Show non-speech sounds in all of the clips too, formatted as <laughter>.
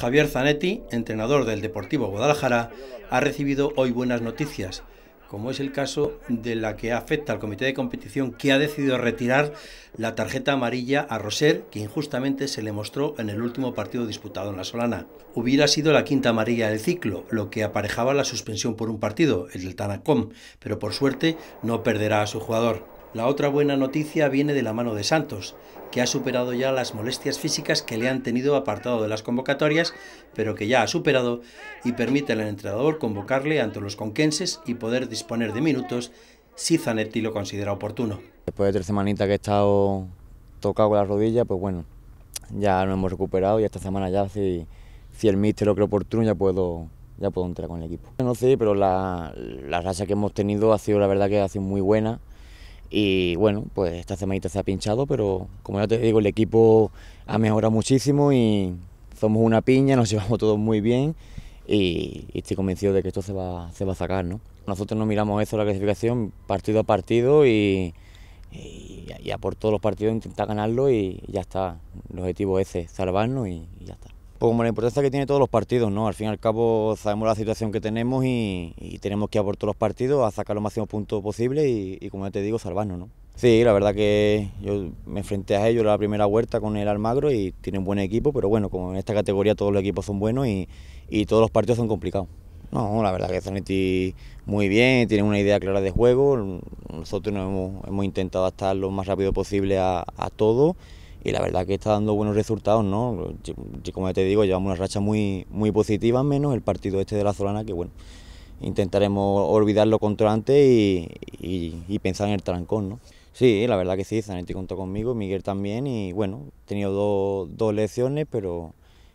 Javier Zanetti, entrenador del Deportivo Guadalajara, ha recibido hoy buenas noticias, como es el caso de la que afecta al comité de competición que ha decidido retirar la tarjeta amarilla a Roser, que injustamente se le mostró en el último partido disputado en la Solana. Hubiera sido la quinta amarilla del ciclo, lo que aparejaba la suspensión por un partido, el del Tanacom, pero por suerte no perderá a su jugador. La otra buena noticia viene de la mano de Santos, que ha superado ya las molestias físicas que le han tenido apartado de las convocatorias, pero que ya ha superado y permite al entrenador convocarle ante los conquenses y poder disponer de minutos si Zanetti lo considera oportuno. Después de tres semanitas que he estado tocado con la rodilla, pues bueno, ya nos hemos recuperado y esta semana ya si, si el míster lo cree oportuno ya puedo ya puedo entrar con el equipo. No sé, pero la, la racha que hemos tenido ha sido la verdad que ha sido muy buena y bueno, pues esta semanita se ha pinchado, pero como ya te digo, el equipo ha mejorado muchísimo y somos una piña, nos <laughs> llevamos todos muy bien y, estoy convencido de que esto se va, se va a sacar, ¿no? Nosotros nos miramos eso, la clasificación, partido a partido y, ya a por todos los partidos intentar ganarlo y ya está. El objetivo ese, salvarnos y ya está. Pues como la importancia que tiene todos los partidos, ¿no? Al fin y al cabo sabemos la situación que tenemos y, tenemos que aportar los partidos, a sacar los máximos puntos posibles y, como ya te digo, salvarnos, ¿no? Sí, la verdad que yo me enfrenté a ellos la primera vuelta con el Almagro y tienen buen equipo, pero bueno, como en esta categoría todos los equipos son buenos y, todos los partidos son complicados. No, la verdad que Zanetti muy bien, tienen una idea clara de juego. Nosotros hemos, intentado estar lo más rápido posible a, a todo y la verdad que está dando buenos resultados, ¿no? Como ya te digo, llevamos una racha muy, muy positiva, menos el partido este de la Solana, que bueno, intentaremos olvidar contra antes y, pensar en el trancón, ¿no? Sí, la verdad que sí, Zanetti contó conmigo, Miguel también, y bueno, he tenido dos, dos lesiones, pero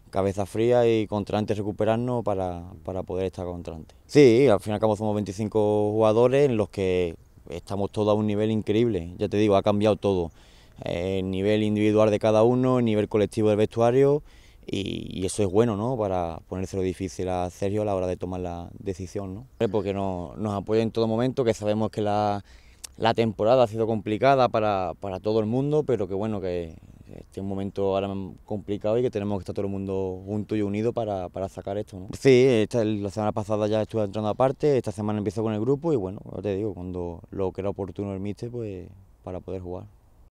cabeza fría y contra recuperarnos para, poder estar contrante Sí, al final y somos 25 jugadores en los que estamos todos a un nivel increíble, ya te digo, ha cambiado todo el eh, nivel individual de cada uno, el nivel colectivo del vestuario y, eso es bueno, ¿no? Para ponérselo difícil a Sergio a la hora de tomar la decisión, ¿no? Porque nos apoya en todo momento, que sabemos que la, temporada ha sido complicada para, todo el mundo, pero que bueno, que este es un momento ahora complicado y que tenemos que estar todo el mundo junto y unido para, sacar esto, ¿no? Sí, la semana pasada ya estuve entrando aparte, esta semana empiezo con el grupo y bueno, ya te digo, cuando lo que era oportuno el pues para poder jugar.